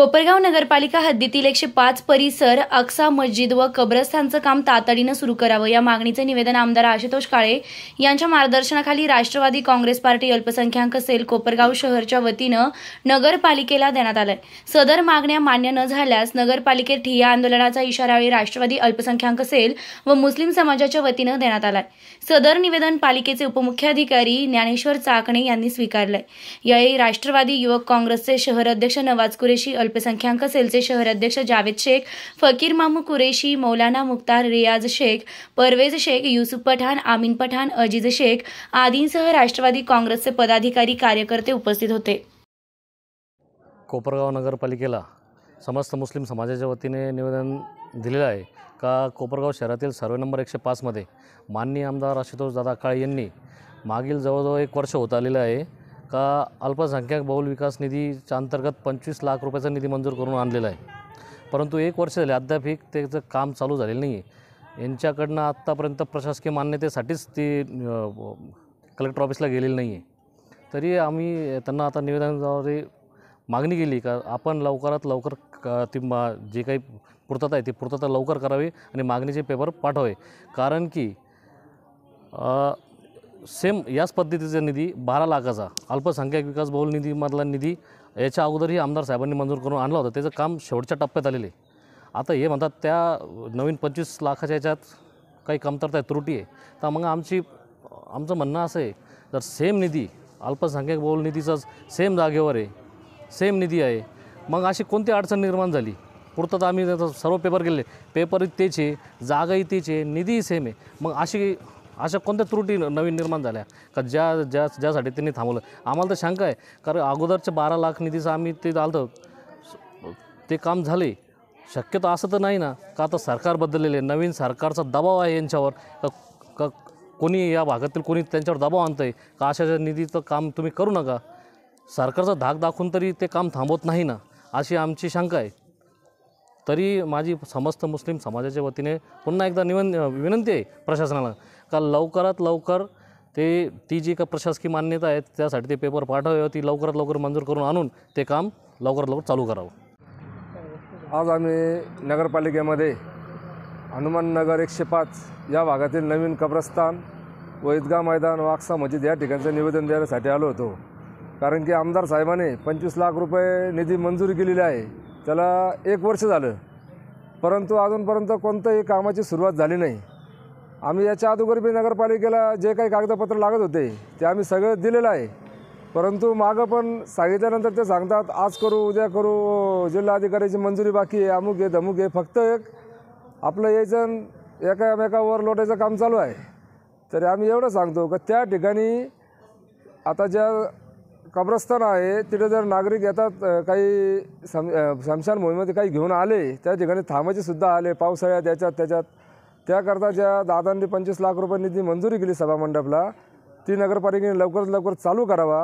कोपरगाव नगरपालिका हद्दीतील एकशे पाच परिसर अक्सा मस्जिद व कब्रस्थानचं काम तातडीनं सुरू करावं या मागणीचे निवेदन आमदार आशुतोष काळे यांच्या मार्गदर्शनाखाली राष्ट्रवादी काँग्रेस पार्टी अल्पसंख्याक सेल कोपरगाव शहरच्या वतीनं नगरपालिकेला देण्यात आलंय सदर मागण्या मान्य न झाल्यास नगरपालिकेत ठिय्या आंदोलनाचा इशारावेळी राष्ट्रवादी अल्पसंख्याक सेल व मुस्लिम समाजाच्या वतीनं देण्यात आलाय सदर निवेदन पालिकेचे उपमुख्याधिकारी ज्ञानेश्वर चाकणे यांनी स्वीकारलंय यावेळी राष्ट्रवादी युवक काँग्रेसचे शहर अध्यक्ष नवाज कुरेशी अल्पसंख्याक सेलचे शहर अध्यक्ष जावेद शेख फकीर मामू कुरेशी मौलाना मुख्तार रियाज शेख परवेज शेख युसुफ पठाण आमिन पठाण अजीज शेख आदींसह राष्ट्रवादी काँग्रेसचे पदाधिकारी कार्यकर्ते उपस्थित होते कोपरगाव नगरपालिकेला समस्त मुस्लिम समाजाच्या वतीने निवेदन दिलेलं आहे का कोपरगाव शहरातील सर्वे नंबर एकशे पाचमध्ये माननीय आमदार आशुतोष दादा काळे यांनी मागील जवळजवळ एक वर्ष होत आलेलं आहे का अल्पसंख्याक बहुल विकास निधीच्या अंतर्गत पंचवीस लाख रुपयाचा निधी मंजूर करून आणलेला आहे परंतु एक वर्ष झाले अद्याप ही त्याचं काम चालू झालेलं नाही आहे यांच्याकडनं आत्तापर्यंत प्रशासकीय मान्यतेसाठीच ते कलेक्टर ऑफिसला गेलेलं नाही आहे तरी आम्ही त्यांना आता निवेदनाद्वारे मागणी केली का आपण लवकरात लवकर का ती मा जे काही पूर्तता आहे ती पूर्तता लवकर करावी आणि मागणीचे पेपर पाठवावे कारण की सेम याच पद्धतीचा निधी बारा लाखाचा अल्पसंख्याक विकास बहुल निधीमधला निधी याच्या अगोदरही आमदार साहेबांनी मंजूर करून आणला होता त्याचं काम शेवटच्या टप्प्यात आलेले आता हे म्हणतात त्या नवीन पंचवीस लाखाच्या याच्यात काही कमतरता आहे त्रुटी आहे तर मग आमची आमचं म्हणणं असं आहे जर सेम निधी अल्पसंख्याक बहुल निधीचाच सेम जागेवर आहे सेम निधी आहे मग अशी कोणती अडचण निर्माण झाली पुरतात आम्ही सर्व पेपर केले पेपरही तेच आहे जागाही तेच आहे निधीही सेम आहे मग अशी अशा कोणत्या त्रुटी नवीन निर्माण झाल्या का ज्या ज्या ज्यासाठी त्यांनी थांबवलं आम्हाला तर शंका आहे कारण अगोदरच्या बारा लाख निधीचं आम्ही ते आलं ते काम झाले शक्यतो असं तर नाही ना का आता सरकार बदललेलं आहे नवीन सरकारचा दबाव आहे यांच्यावर का कोणी या भागातील कोणी त्यांच्यावर दबाव आणतं आहे का अशा निधीचं काम तुम्ही करू नका सरकारचा धाक दाखवून तरी ते काम थांबवत नाही ना अशी आमची शंका आहे तरी माझी समस्त मुस्लिम समाजाच्या वतीने पुन्हा एकदा निवन विनंती आहे प्रशासनाला का लवकरात लवकर ते ती जी का प्रशासकीय मान्यता आहे त्यासाठी ते पेपर पाठवावे ती लवकरात लवकर मंजूर करून आणून ते काम लवकरात लवकर चालू करावं आज आम्ही नगरपालिकेमध्ये हनुमान नगर एकशे पाच या भागातील नवीन कब्रस्तान व ईदगा मैदान वाक्सा मस्जिद या ठिकाणचं निवेदन देण्यासाठी आलो होतो कारण की आमदार साहेबाने पंचवीस लाख रुपये निधी मंजूर केलेली आहे त्याला एक वर्ष झालं परंतु अजूनपर्यंत कोणतंही कामाची सुरुवात झाली नाही आम्ही याच्या अगोदर बी नगरपालिकेला जे काही कागदपत्र लागत होते ते आम्ही सगळं दिलेलं आहे परंतु मागं पण सांगितल्यानंतर ते सांगतात आज करू उद्या करू जिल्हाधिकाऱ्याची मंजुरी बाकी आहे अमुक आहे धमुक आहे फक्त एक आपलं यायचं एकामेकावर लोटायचं काम चालू आहे तरी आम्ही एवढं सांगतो का त्या ठिकाणी आता ज्या कब्रस्तान आहे तिथे जर नागरिक येतात काही सम स्मशान काही घेऊन आले त्या ठिकाणी थांबायचे सुद्धा आले पावसाळ्यात याच्यात त्याच्यात त्याकरता ज्या दादांनी पंचवीस लाख रुपये निधी मंजुरी केली सभामंडपला ती नगरपालिकेने लवकरात लवकर चालू करावा